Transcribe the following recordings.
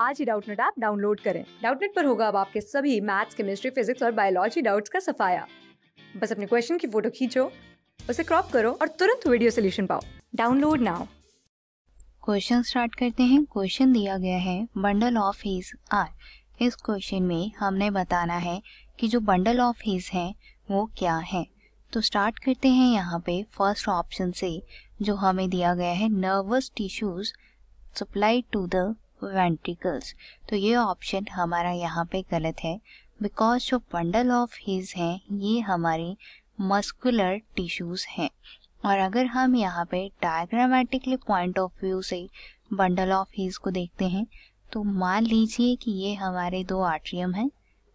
आज ही Doubtnut app download करें डाउटनेट पर होगा अब आपके सभी मैथ्स केमिस्ट्री फिजिक्स और बायोलॉजी डाउट्स का सफाया बस अपने क्वेश्चन की फोटो खींचो उसे क्रॉप करो और तुरंत वीडियो सोल्यूशन पाओ डाउनलोड नाउ क्वेश्चन स्टार्ट करते हैं क्वेश्चन दिया गया है बंडल ऑफ हीज आर इस क्वेश्चन में हमने बताना है कि जो बंडल ऑफ हीज है वो क्या है तो स्टार्ट करते हैं यहाँ पे फर्स्ट ऑप्शन से जो हमें दिया गया है nervous tissues supply to the ventricles तो ये ऑप्शन हमारा यहाँ पे गलत है बिकॉज जो बंडल ऑफ हिज हैं ये हमारे मस्कुलर टिश्यूज हैं और अगर हम यहाँ पे डायग्रामेटिकली पॉइंट ऑफ व्यू से बंडल ऑफ हिज को देखते हैं तो मान लीजिए कि ये हमारे दो आर्ट्रियम हैं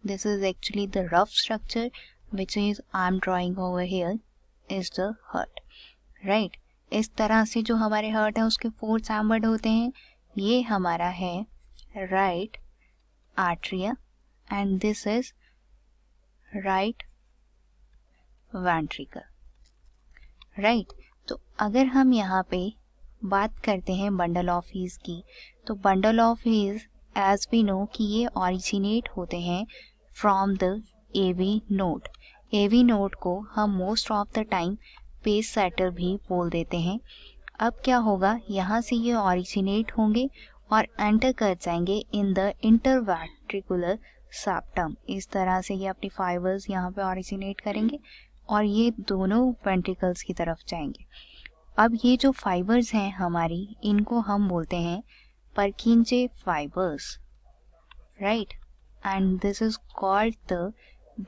this is actually the rough structure which is I am drawing over here is the heart right इस तरह से जो हमारे हर्ट है उसके फोर चैम्बर्ड होते हैं ये हमारा है right atria and this is right ventricle right तो अगर हम यहाँ पे बात करते हैं बंडल ऑफ हीज की तो bundle of His as we know कि ये ऑरिजिनेट होते हैं from the AV node AV node को हम most of the time pacesetter भी बोल देते हैं अब क्या होगा यहाँ से ये ऑरिजिनेट होंगे और एंटर कर जाएंगे इन द इंटरवेट्रिकुलर साप्टम इस तरह से ये अपनी फाइबर्स यहाँ पे ऑरिजिनेट करेंगे और ये दोनों वेंट्रिकल्स की तरफ जाएंगे अब ये जो फाइबर्स हैं हमारी इनको हम बोलते हैं Purkinje fibres right and this is called the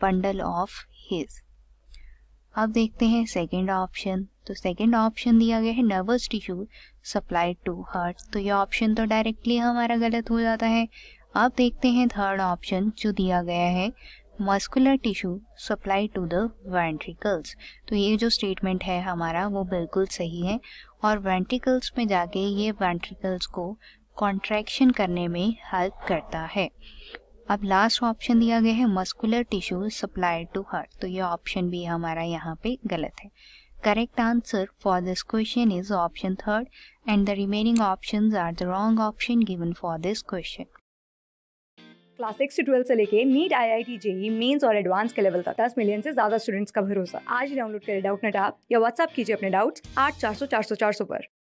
bundle of His अब देखते हैं सेकेंड ऑप्शन तो सेकेंड ऑप्शन दिया गया है nervous tissue supplied to heart तो ये ऑप्शन तो डायरेक्टली हमारा गलत हो जाता है अब देखते हैं थर्ड ऑप्शन जो दिया गया है muscular tissue supply to the ventricles तो ये जो स्टेटमेंट है हमारा वो बिल्कुल सही है और वेंट्रिकल्स में जाके ये वेंट्रिकल्स को कॉन्ट्रैक्शन करने में हेल्प करता है अब लास्ट ऑप्शन दिया गया है muscular tissue supply to heart तो ये ऑप्शन भी हमारा यहाँ पे गलत है Correct answer for this question is option third and the remaining options are the wrong option given for this question. Class six to twelve से लेके NEET I I T JEE mains और advance के level तक दस million से ज्यादा students का भरोसा आज डाउनलोड करें डाउट नेट आप या व्हाट्सअप कीजिए अपने डाउट्स आठ चार सौ चार सौ चार सौ पर